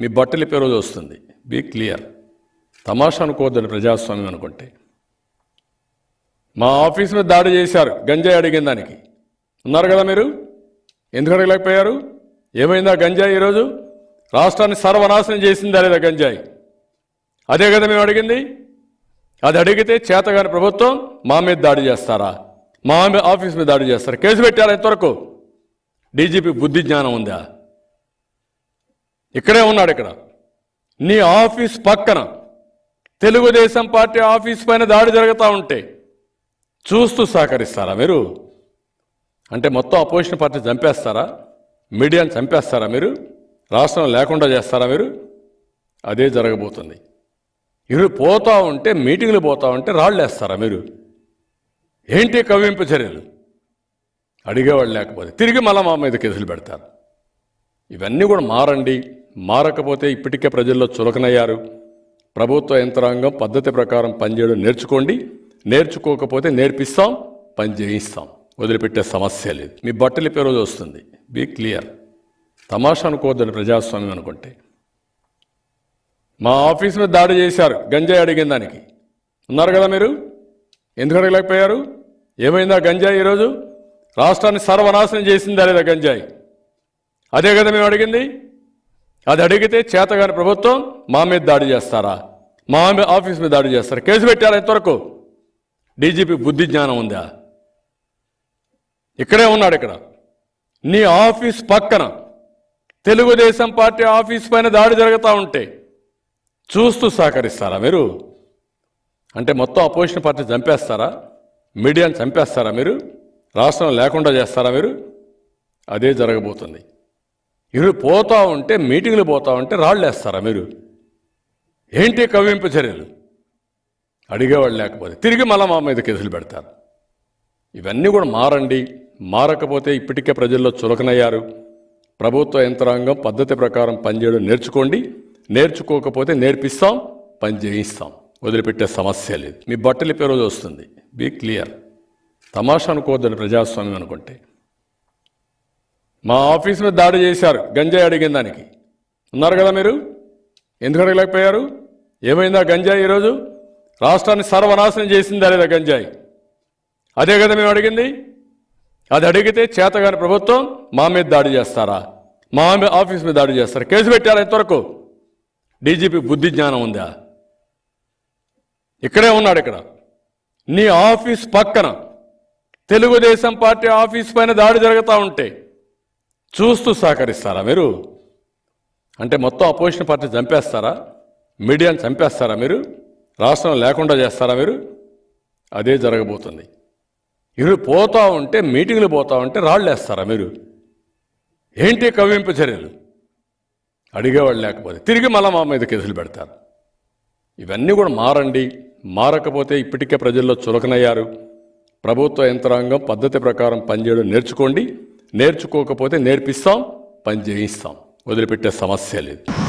మీ బట్టలు ఇప్పే రోజు వస్తుంది బీ క్లియర్ తమాషా అనుకోవద్దని ప్రజాస్వామ్యం అనుకుంటే మా ఆఫీస్ మీద దాడి చేశారు గంజాయి అడిగిన దానికి ఉన్నారు కదా మీరు ఎందుకు అడగలేకపోయారు ఏమైందా గంజాయి ఈరోజు రాష్ట్రాన్ని సర్వనాశనం చేసిందా లేదా గంజాయి అదే కదా మేము అడిగింది అది అడిగితే చేతగాని ప్రభుత్వం మా మీద దాడి చేస్తారా మా ఆఫీస్ మీద దాడి చేస్తారా కేసు పెట్టారా ఇంతవరకు డీజీపీ బుద్ధి జ్ఞానం ఉందా ఇక్కడే ఉన్నాడు ఇక్కడ నీ ఆఫీస్ పక్కన తెలుగుదేశం పార్టీ ఆఫీస్ పైన దాడి జరుగుతూ ఉంటే చూస్తూ సహకరిస్తారా మీరు అంటే మొత్తం అపోజిషన్ పార్టీ చంపేస్తారా మీడియాను చంపేస్తారా మీరు రాష్ట్రం లేకుండా చేస్తారా మీరు అదే జరగబోతుంది ఇరు పోతూ ఉంటే మీటింగ్లు పోతూ ఉంటే రాళ్ళు వేస్తారా మీరు ఏంటి కవ్వింపు చర్యలు అడిగేవాళ్ళు లేకపోతే తిరిగి మళ్ళీ మా మీద కేసులు పెడతారు ఇవన్నీ కూడా మారండి మారకపోతే ఇప్పటికే ప్రజల్లో చులకనయ్యారు ప్రభుత్వ యంత్రాంగం పద్ధతి ప్రకారం పనిచేయడం నేర్చుకోండి నేర్చుకోకపోతే నేర్పిస్తాం పని చేయిస్తాం వదిలిపెట్టే సమస్య లేదు మీ బట్టలు ఇప్పే రోజు వస్తుంది బీ క్లియర్ తమాషా అనుకోవద్దని ప్రజాస్వామ్యం అనుకుంటే మా ఆఫీస్ మీద దాడి చేశారు గంజాయి అడిగిన దానికి ఉన్నారు కదా మీరు ఎందుకు అడగలేకపోయారు ఏమైందా గంజాయి ఈరోజు రాష్ట్రాన్ని సర్వనాశనం చేసిందా లేదా గంజాయి అదే కదా మేము అడిగింది అది అడిగితే చేతగాని ప్రభుత్వం మా మీద దాడి చేస్తారా మా మీద ఆఫీస్ మీద దాడి చేస్తారా కేసు పెట్టారా ఇంతవరకు డీజీపీ బుద్ధి జ్ఞానం ఉందా ఇక్కడే ఉన్నాడు ఇక్కడ నీ ఆఫీస్ పక్కన తెలుగుదేశం పార్టీ ఆఫీస్ పైన దాడి జరుగుతూ ఉంటే చూస్తూ సహకరిస్తారా మీరు అంటే మొత్తం అపోజిషన్ పార్టీ చంపేస్తారా మీడియాను చంపేస్తారా మీరు రాష్ట్రం లేకుండా చేస్తారా మీరు అదే జరగబోతుంది ఇరు పోతూ ఉంటే మీటింగ్లు పోతా ఉంటే రాళ్ళు వేస్తారా మీరు ఏంటి కవ్వింపు చర్యలు అడిగేవాళ్ళు లేకపోతే తిరిగి మళ్ళీ మా మీద కేసులు పెడతారు ఇవన్నీ కూడా మారండి మారకపోతే ఇప్పటికే ప్రజల్లో చులకనయ్యారు ప్రభుత్వ యంత్రాంగం పద్ధతి ప్రకారం పనిచేయడం నేర్చుకోండి నేర్చుకోకపోతే నేర్పిస్తాం పని చేయిస్తాం వదిలిపెట్టే సమస్య లేదు మీ బట్టలు పేరు వస్తుంది బీ క్లియర్ తమాషా అనుకోవద్దని ప్రజాస్వామ్యం అనుకుంటే మా ఆఫీస్ మీద దాడి చేశారు గంజాయి అడిగిన దానికి ఉన్నారు కదా మీరు ఎందుకు అడగలేకపోయారు ఏమైందా గంజాయి ఈరోజు రాష్ట్రాన్ని సర్వనాశనం చేసిందా లేదా గంజాయి అదే కదా మేము అడిగింది అది అడిగితే చేతగాని ప్రభుత్వం మా మీద దాడి చేస్తారా మా ఆఫీస్ మీద దాడి చేస్తారు కేసు పెట్టారా ఇంతవరకు డీజీపీ బుద్ధి జ్ఞానం ఉందా ఇక్కడే ఉన్నాడు ఇక్కడ నీ ఆఫీస్ పక్కన తెలుగుదేశం పార్టీ ఆఫీస్ పైన దాడి జరుగుతూ ఉంటే చూస్తూ సహకరిస్తారా మీరు అంటే మొత్తం అపోజిషన్ పార్టీ చంపేస్తారా మీడియాని చంపేస్తారా మీరు రాష్ట్రం లేకుండా చేస్తారా మీరు అదే జరగబోతుంది ఇరు పోతూ ఉంటే మీటింగ్లు పోతూ ఉంటే రాళ్ళు వేస్తారా మీరు ఏంటి కవ్వింపు చర్యలు అడిగేవాళ్ళు లేకపోతే తిరిగి మళ్ళీ మా మీద కేసులు పెడతారు ఇవన్నీ కూడా మారండి మారకపోతే ఇప్పటికే ప్రజల్లో చులకనయ్యారు ప్రభుత్వ యంత్రాంగం పద్ధతి ప్రకారం పనిచేయడం నేర్చుకోండి నేర్చుకోకపోతే నేర్పిస్తాం పని చేయిస్తాం వదిలిపెట్టే సమస్య లేదు